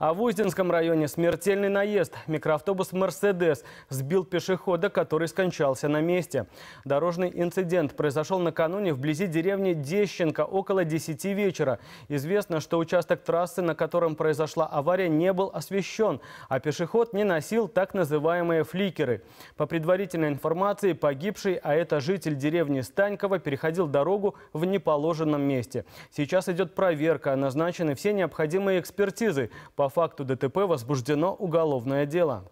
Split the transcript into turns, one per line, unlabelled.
А в Узденском районе смертельный наезд. Микроавтобус «Мерседес» сбил пешехода, который скончался на месте. Дорожный инцидент произошел накануне вблизи деревни Дещенко около 10 вечера. Известно, что участок трассы, на котором произошла авария, не был освещен, а пешеход не носил так называемые фликеры. По предварительной информации, погибший, а это житель деревни Станькова, переходил дорогу в неположенном месте. Сейчас идет проверка, назначены все необходимые экспертизы – по факту ДТП возбуждено уголовное дело.